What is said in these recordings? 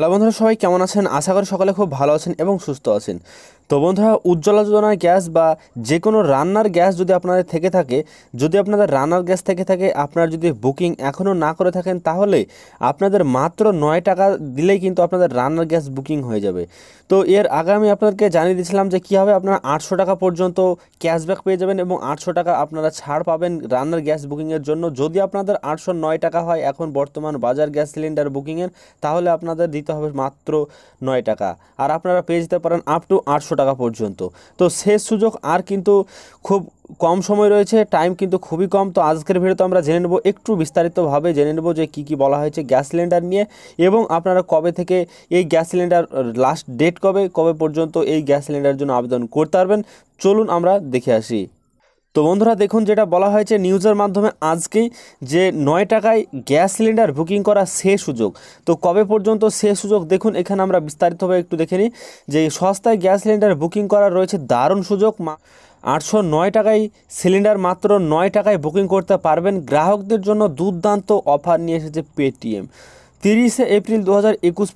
hello বন্ধুরা সবাই কেমন আছেন আশা করি সকালে খুব ভালো আছেন এবং সুস্থ আছেন তো বন্ধুরা উজ্জ্বলা যোজনার গ্যাস বা যে কোনো রান্নার গ্যাস যদি আপনাদের থেকে থাকে যদি আপনাদের রান্নার গ্যাস থেকে থাকে আপনারা যদি বুকিং এখনও না করে থাকেন তাহলে আপনাদের মাত্র নয় টাকা দিলেই কিন্তু আপনাদের রান্নার গ্যাস বুকিং হয়ে যাবে তো এর আগে আমি আপনাদেরকে জানিয়ে দিয়েছিলাম যে কীভাবে আপনারা আটশো টাকা পর্যন্ত ক্যাশব্যাক পেয়ে যাবেন এবং আটশো টাকা আপনারা ছাড় পাবেন রান্নার গ্যাস বুকিংয়ের জন্য যদি আপনাদের আটশো নয় টাকা হয় এখন বর্তমান বাজার গ্যাস সিলিন্ডার বুকিংয়ের তাহলে আপনাদের দিতে হবে মাত্র নয় টাকা আর আপনারা পেয়ে যেতে পারেন আপ টু আটশো টাকা পর্যন্ত তো শেষ সুযোগ আর কিন্তু খুব কম সময় রয়েছে টাইম কিন্তু খুবই কম তো আজকের ভিডিওতে আমরা জেনে নেব একটু বিস্তারিতভাবে জেনে নেব যে কি কি বলা হয়েছে গ্যাস সিলিন্ডার নিয়ে এবং আপনারা কবে থেকে এই গ্যাস সিলিন্ডার লাস্ট ডেট কবে কবে পর্যন্ত এই গ্যাস সিলিন্ডারের জন্য আবেদন করতে পারবেন চলুন আমরা দেখে আসি তো বন্ধুরা দেখুন যেটা বলা হয়েছে নিউজের মাধ্যমে আজকেই যে নয় টাকায় গ্যাস সিলিন্ডার বুকিং করা সে সুযোগ তো কবে পর্যন্ত সে সুযোগ দেখুন এখানে আমরা বিস্তারিতভাবে একটু দেখে নিই যে সস্তায় গ্যাস সিলিন্ডার বুকিং করা রয়েছে দারুণ সুযোগ আটশো নয় টাকায় সিলিন্ডার মাত্র নয় টাকায় বুকিং করতে পারবেন গ্রাহকদের জন্য দুর্দান্ত অফার নিয়ে এসেছে পেটিএম তিরিশে এপ্রিল দু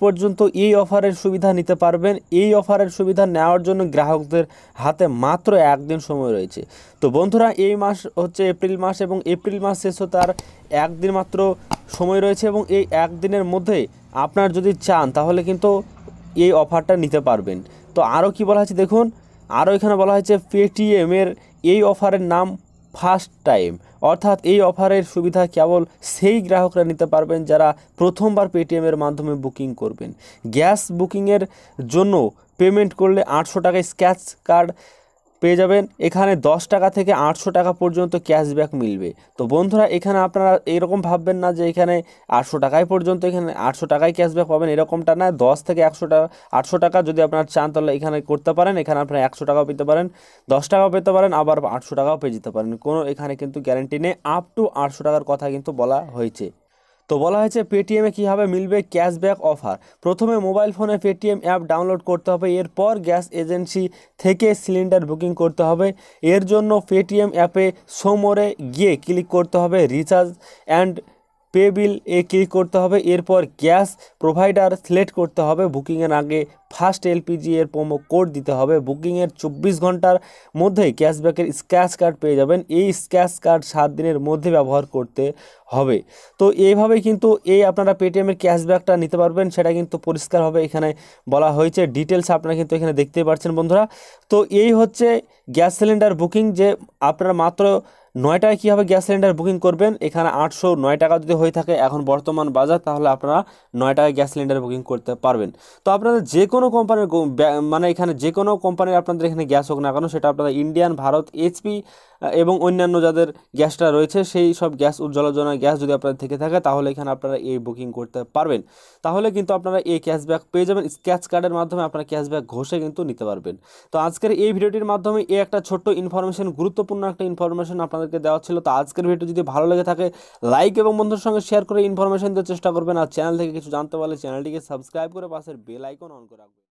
পর্যন্ত এই অফারের সুবিধা নিতে পারবেন এই অফারের সুবিধা নেওয়ার জন্য গ্রাহকদের হাতে মাত্র একদিন সময় রয়েছে তো বন্ধুরা এই মাস হচ্ছে এপ্রিল মাস এবং এপ্রিল মাস শেষ হতে আর একদিন মাত্র সময় রয়েছে এবং এই একদিনের মধ্যে আপনার যদি চান তাহলে কিন্তু এই অফারটা নিতে পারবেন তো আরও কি বলা হয়েছে দেখুন আরও এখানে বলা হয়েছে পেটিএমের এই অফারের নাম ফার্স্ট টাইম অর্থাৎ এই অফারের সুবিধা কেবল সেই গ্রাহকরা নিতে পারবেন যারা প্রথমবার পেটিএমের মাধ্যমে বুকিং করবেন গ্যাস বুকিংয়ের জন্য পেমেন্ট করলে আটশো টাকায় স্ক্যাচ কার্ড পেয়ে যাবেন এখানে দশ টাকা থেকে আটশো টাকা পর্যন্ত ক্যাশব্যাক মিলবে তো বন্ধুরা এখানে আপনারা এরকম ভাববেন না যে এখানে আটশো টাকায় পর্যন্ত এখানে আটশো টাকায় ক্যাশব্যাক পাবেন এরকমটা না দশ থেকে একশো টাকা আটশো টাকা যদি আপনার চান তাহলে এখানে করতে পারেন এখানে আপনারা একশো টাকাও পেতে পারেন দশ টাকাও পেতে পারেন আবার আটশো টাকাও পেয়ে যেতে পারেন কোনো এখানে কিন্তু গ্যারেন্টি নেই আপ টু আটশো টাকার কথা কিন্তু বলা হয়েছে তো বলা হয়েছে পেটিএমে কীভাবে মিলবে ক্যাশব্যাক অফার প্রথমে মোবাইল ফোনে পেটিএম অ্যাপ ডাউনলোড করতে হবে এরপর গ্যাস এজেন্সি থেকে সিলিন্ডার বুকিং করতে হবে এর জন্য পেটিএম অ্যাপে সোমরে গিয়ে ক্লিক করতে হবে রিচার্জ অ্যান্ড পে বিল এ ক্লিক করতে হবে এরপর গ্যাস প্রোভাইডার সিলেক্ট করতে হবে বুকিংয়ের আগে ফার্স্ট এলপিজি এর প্রোমো কোড দিতে হবে বুকিংয়ের চব্বিশ ঘন্টার মধ্যেই ক্যাশব্যাকের স্ক্র্যাচ কার্ড পেয়ে যাবেন এই স্ক্র্যাচ কার্ড সাত দিনের মধ্যে ব্যবহার করতে হবে তো এইভাবে কিন্তু এই আপনারা পেটিএমের ক্যাশব্যাকটা নিতে পারবেন সেটা কিন্তু পরিষ্কারভাবে এখানে বলা হয়েছে ডিটেলস আপনারা কিন্তু এখানে দেখতে পাচ্ছেন বন্ধুরা তো এই হচ্ছে গ্যাস সিলিন্ডার বুকিং যে আপনারা মাত্র নয়টায় কীভাবে গ্যাস সিলিন্ডার বুকিং করবেন এখানে আটশো নয় টাকা যদি হয়ে থাকে এখন বর্তমান বাজার তাহলে আপনারা নয় টাকায় গ্যাস সিলিন্ডার বুকিং করতে পারবেন তো আপনাদের যে কোনো কোম্পানির মানে এখানে যে কোনো কোম্পানির আপনাদের এখানে গ্যাস হোক না কেন সেটা আপনারা ইন্ডিয়ান ভারত এইচপি এবং অন্যান্য যাদের গ্যাসটা রয়েছে সেই সব গ্যাস উজ্জ্বলার জন্য গ্যাস যদি আপনাদের থেকে থাকে তাহলে এখানে আপনারা এই বুকিং করতে পারবেন তাহলে কিন্তু আপনারা এই ক্যাশব্যাক পেয়ে যাবেন স্ক্যাচ কার্ডের মাধ্যমে আপনারা ক্যাশব্যাক ঘষে কিন্তু নিতে পারবেন তো আজকের এই ভিডিওটির মাধ্যমে এই একটা ছোট্ট ইনফরমেশন গুরুত্বপূর্ণ একটা ইনফরমেশন আপনাদের আপনাদেরকে দেওয়া ছিল তো আজকের ভিডিও যদি ভালো লেগে থাকে লাইক এবং বন্ধুর সঙ্গে শেয়ার করে ইনফরমেশন দেওয়ার চেষ্টা করবেন আর চ্যানেল থেকে কিছু জানতে পারলে চ্যানেলটিকে সাবস্ক্রাইব করে পাশের বেল আইকন অন করে রাখবেন